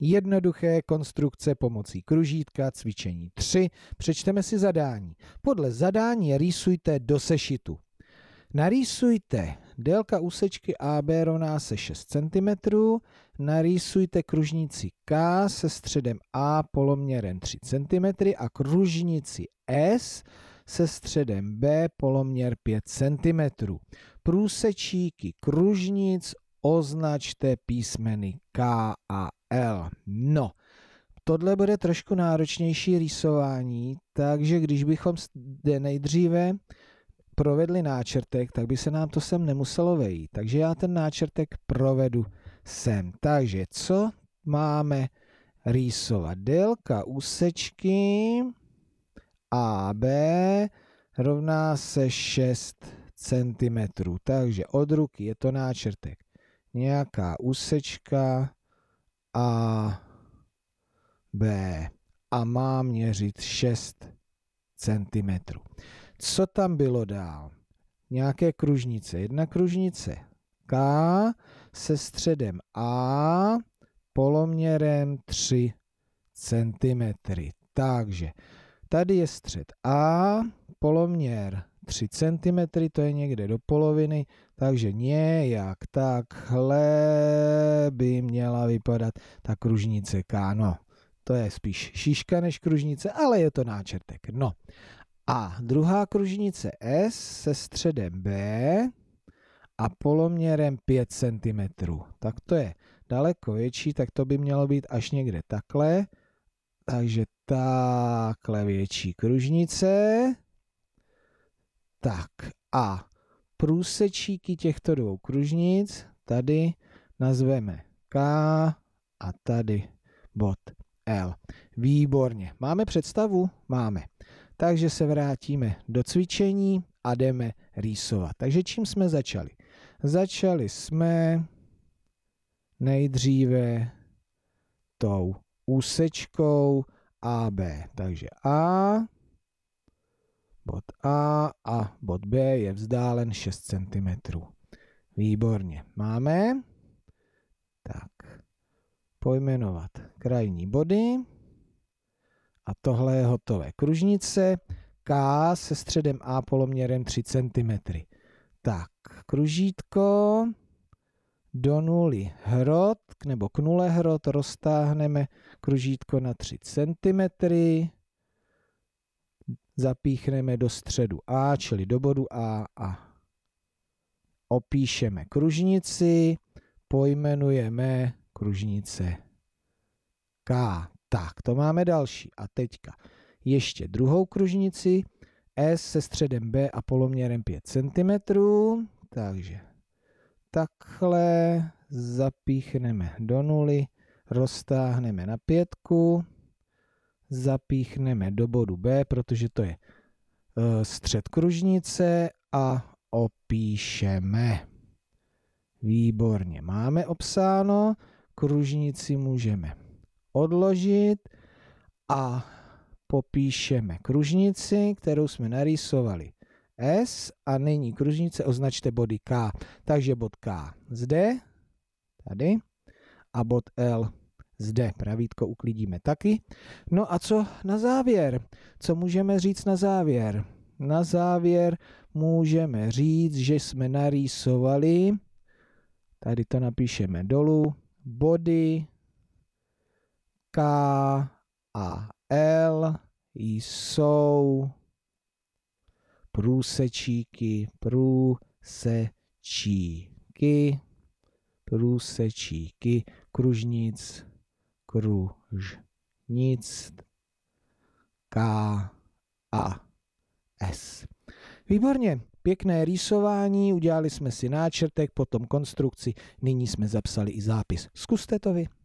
Jednoduché konstrukce pomocí kružítka, cvičení 3. Přečteme si zadání. Podle zadání rýsujte do sešitu. Narýsujte délka úsečky AB rovná se 6 cm, narýsujte kružnici K se středem A poloměrem 3 cm a kružnici S se středem B poloměr 5 cm. Průsečíky kružnic označte písmeny K a L. No, tohle bude trošku náročnější rýsování, takže když bychom nejdříve provedli náčrtek, tak by se nám to sem nemuselo vejít. Takže já ten náčrtek provedu sem. Takže co máme rýsovat? Délka úsečky AB rovná se 6 cm. Takže od ruky je to náčrtek. Nějaká úsečka a B a má měřit 6 cm. Co tam bylo dál? Nějaké kružnice. Jedna kružnice K se středem A poloměrem 3 cm. Takže tady je střed A, poloměr 3 cm, to je někde do poloviny, takže nějak takhle by měla vypadat ta kružnice K. No, to je spíš šiška než kružnice, ale je to náčrtek. No a druhá kružnice S se středem B a poloměrem 5 cm. Tak to je daleko větší, tak to by mělo být až někde takhle. Takže takhle větší kružnice tak a průsečíky těchto dvou kružnic tady nazveme K a tady bod L. Výborně. Máme představu? Máme. Takže se vrátíme do cvičení a jdeme rýsovat. Takže čím jsme začali? Začali jsme nejdříve tou úsečkou AB. Takže A Bod A a bod B je vzdálen 6 cm. Výborně. Máme. Tak. Pojmenovat krajní body. A tohle je hotové. Kružnice K se středem A poloměrem 3 cm. Tak, kružítko do nuly hrot, nebo k nule hrot roztáhneme kružítko na 3 cm zapíchneme do středu A, čili do bodu A a opíšeme kružnici, pojmenujeme kružnice K. Tak, to máme další. A teďka ještě druhou kružnici S se středem B a poloměrem 5 cm. Takže takhle zapíchneme do nuly, roztáhneme na pětku, zapíchneme do bodu B, protože to je eh, střed kružnice a opíšeme. Výborně, máme obsáno, kružnici můžeme odložit a popíšeme kružnici, kterou jsme narýsovali S a nyní kružnice označte body K. Takže bod K zde, tady a bod L zde pravítko uklidíme taky. No a co na závěr? Co můžeme říct na závěr? Na závěr můžeme říct, že jsme narýsovali, tady to napíšeme dolů, body K a L jsou průsečíky, průsečíky, průsečíky kružnic nic, K a S. Výborně, pěkné rýsování, udělali jsme si náčrtek, potom konstrukci, nyní jsme zapsali i zápis. Zkuste to vy.